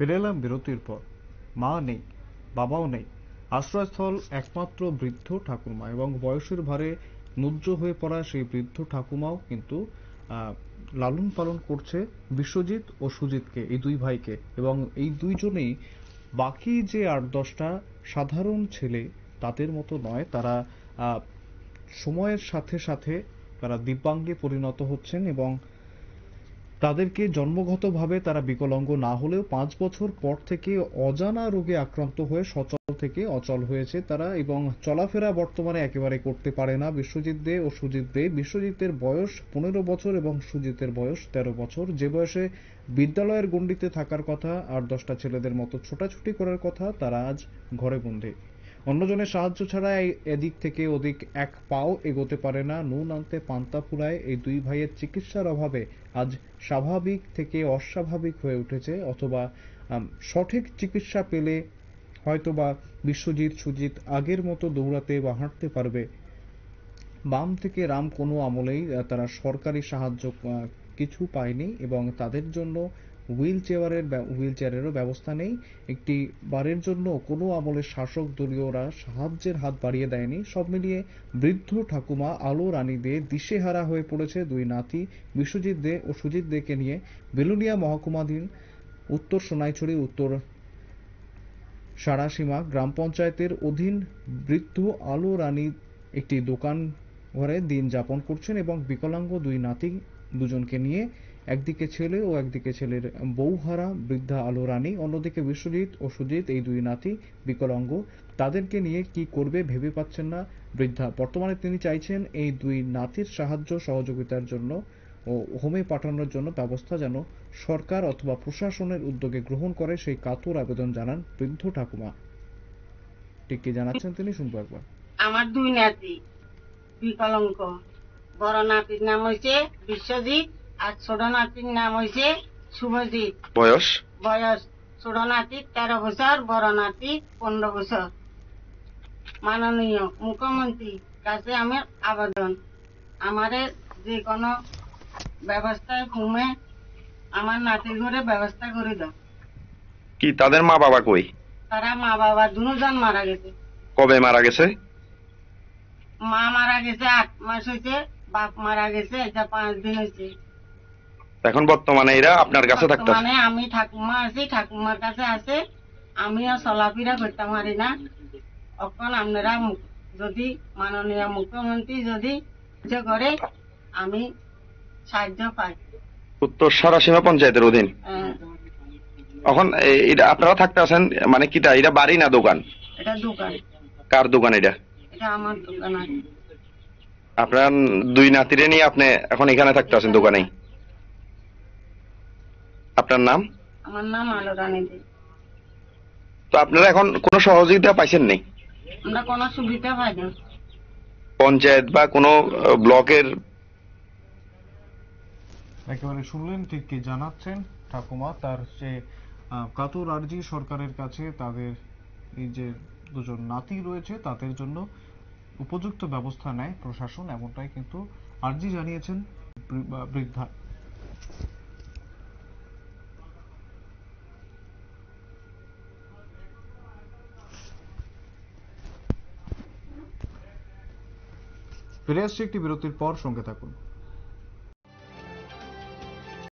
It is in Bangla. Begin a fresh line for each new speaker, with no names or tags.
ফিরে এলাম বিরতির পর মা নেই বাবাও নেই আশ্রয়স্থল একমাত্র বৃদ্ধ ঠাকুমা এবং বয়সের ভারে নুজ্জ হয়ে পড়া সেই বৃদ্ধ ঠাকুমাও কিন্তু লালন পালন করছে বিশ্বজিৎ ও সুজিতকে এই দুই ভাইকে এবং এই দুইজনেই বাকি যে আট দশটা সাধারণ ছেলে তাদের মতো নয় তারা সময়ের সাথে সাথে তারা দিব্যাঙ্গে পরিণত হচ্ছেন এবং তাদেরকে জন্মগতভাবে তারা বিকলাঙ্গ না হলেও পাঁচ বছর পর থেকে অজানা রোগে আক্রান্ত হয়ে সচল থেকে অচল হয়েছে তারা এবং চলাফেরা বর্তমানে একেবারে করতে পারে না বিশ্বজিৎ দে ও সুজিত দে বিশ্বজিতের বয়স পনেরো বছর এবং সুজিতের বয়স তেরো বছর যে বয়সে বিদ্যালয়ের গণ্ডিতে থাকার কথা আর দশটা ছেলেদের মতো ছোটাছুটি করার কথা তারা আজ ঘরে বন্দী অন্যজনের সাহায্য ছাড়া এদিক থেকে ওদিক এক পাও এগোতে পারে না নুন আনতে পান্তা ফুরায় এই দুই ভাইয়ের চিকিৎসার অভাবে আজ স্বাভাবিক থেকে অস্বাভাবিক হয়ে উঠেছে অথবা সঠিক চিকিৎসা পেলে হয়তোবা বিশ্বজিৎ সুজিত আগের মতো দৌড়াতে বা হাঁটতে পারবে বাম থেকে রাম কোনো আমলেই তারা সরকারি সাহায্য কিছু পায়নি এবং তাদের জন্য হুইল চেয়ারের হুইল চেয়ারেরও ব্যবস্থা নেই একটি বারের জন্য কোনো আমলের শাসক দলীয়রা সাহায্যের হাত বাড়িয়ে দেয়নি সব মিলিয়ে বৃদ্ধ ঠাকুমা আলো রানী দে দিশেহারা হয়ে পড়েছে দুই নাতি বিশ্বজিৎ দে ও সুজিত দেকে নিয়ে বেলুনিয়া মহকুমাধীন উত্তর সোনাইছড়ি উত্তর সারাসীমা গ্রাম পঞ্চায়েতের অধীন বৃদ্ধ আলো রানী একটি দোকান ঘরে দিন যাপন করছেন এবং বিকলাঙ্গ দুই নাতি দুজনকে নিয়ে একদিকে ছেলে ও একদিকে ছেলের বউহারা বৃদ্ধা আলো রানী অন্যদিকে বিশ্বজিৎ ও সুজিৎ এই দুই নাতি বিকলাঙ্গ তাদেরকে নিয়ে কি করবে ভেবে পাচ্ছেন না বৃদ্ধা বর্তমানে তিনি চাইছেন এই দুই নাতির সাহায্য সহযোগিতার জন্য ও হোমে পাঠানোর জন্য ব্যবস্থা যেন সরকার অথবা প্রশাসনের উদ্যোগে গ্রহণ করে সেই কাতর আবেদন জানান বৃদ্ধ ঠাকুমা ঠিক কি জানাচ্ছেন তিনি শুনবো একবার
আমার দুই নাতি বিকলাঙ্গ বড় নাতির নাম হয়েছে বিশ্বজিৎ আর ছোট নাতির নাম হয়েছে শুভজিৎ বয়স বয়স ছোট নাতি তেরো বছর বড় নাতি পনেরো বছর মাননীয় মুখ্যমন্ত্রী কাছে আমার আবেদন আমাদের যে কোনো ব্যবস্থায় ঘুমে আমার নাতির ঘরে ব্যবস্থা করে দাও
কি তাদের মা বাবা কই
তারা মা বাবা দুজন মারা গেছে
কবে মারা গেছে
মা মারা গেছে আট মাস হয়েছে বাপ মারা গেছে এটা পাঁচ দিন হয়েছে
এখন বর্তমানে এরা আপনার কাছে থাকতো মানে
আমি ঠাকুমা আছি ঠাকুমার কাছে আছে আমিও চলাফেরা করতে পারি না এখন আপনারা যদি মাননীয় মুখ্যমন্ত্রী যদি করে আমি সাহায্য পাই
উত্তর সরাসীমা পঞ্চায়েতের অধীন হ্যাঁ। এখন এটা আপনারা থাকতে আছেন মানে কিটা এটা বাড়ি না দোকান এটা দোকান কার দোকান এটা
এটা আমার দোকান
আপনার দুই নাতিরে নিয়ে আপনি এখন এখানে থাকতে আছেন দোকানেই আপনার নাম
আমার নাম আলো রানী দে
তো আপনারা এখন কোনো সহযোগিতা পাইছেন নি
আমরা কোনো
সুবিধা পাই না
পঞ্চায়েত বা কোনো ব্লকের
একেবারে শুনলেন ঠিক কি জানাচ্ছেন ঠাকুমা তার যে কাতর আরজি সরকারের কাছে তাদের এই যে দুজন নাতি রয়েছে তাদের জন্য উপযুক্ত ব্যবস্থা নেয় প্রশাসন এমনটাই কিন্তু আরজি জানিয়েছেন বৃদ্ধা ফিরে আসছি একটি বিরতির পর সঙ্গে থাকুন